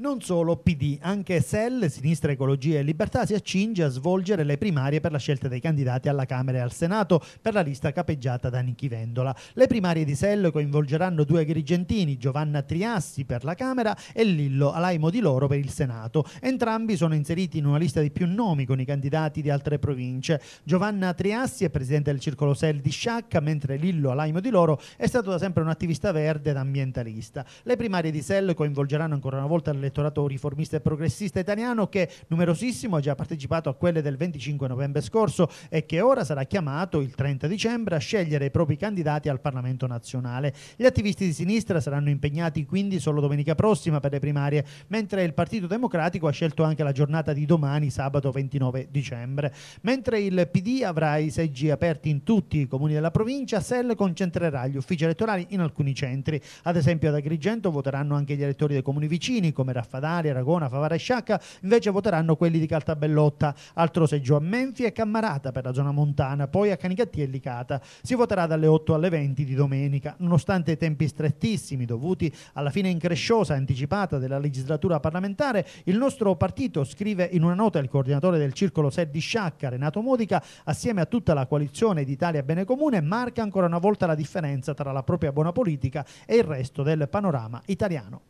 Non solo PD, anche SEL, Sinistra Ecologia e Libertà, si accinge a svolgere le primarie per la scelta dei candidati alla Camera e al Senato per la lista capeggiata da Nichi Vendola. Le primarie di SEL coinvolgeranno due agrigentini, Giovanna Triassi per la Camera e Lillo Alaimo di Loro per il Senato. Entrambi sono inseriti in una lista di più nomi con i candidati di altre province. Giovanna Triassi è presidente del circolo SEL di Sciacca, mentre Lillo Alaimo di Loro è stato da sempre un attivista verde ed ambientalista. Le primarie di SEL coinvolgeranno ancora una volta le dell'elettorato riformista e progressista italiano che numerosissimo ha già partecipato a quelle del 25 novembre scorso e che ora sarà chiamato il 30 dicembre a scegliere i propri candidati al Parlamento nazionale. Gli attivisti di sinistra saranno impegnati quindi solo domenica prossima per le primarie, mentre il Partito Democratico ha scelto anche la giornata di domani, sabato 29 dicembre. Mentre il PD avrà i seggi aperti in tutti i comuni della provincia, SEL concentrerà gli uffici elettorali in alcuni centri. Ad esempio ad Agrigento voteranno anche gli elettori dei comuni vicini come Matera, Aragona, Favara e Sciacca, invece voteranno quelli di Caltabellotta, altro seggio a Menfi e Cammarata per la zona montana, poi a Canicattì e Licata. Si voterà dalle 8 alle 20 di domenica. Nonostante i tempi strettissimi dovuti alla fine incresciosa anticipata della legislatura parlamentare, il nostro partito, scrive in una nota il coordinatore del circolo SED di Sciacca, Renato Modica, assieme a tutta la coalizione d'Italia Bene Comune, marca ancora una volta la differenza tra la propria buona politica e il resto del panorama italiano.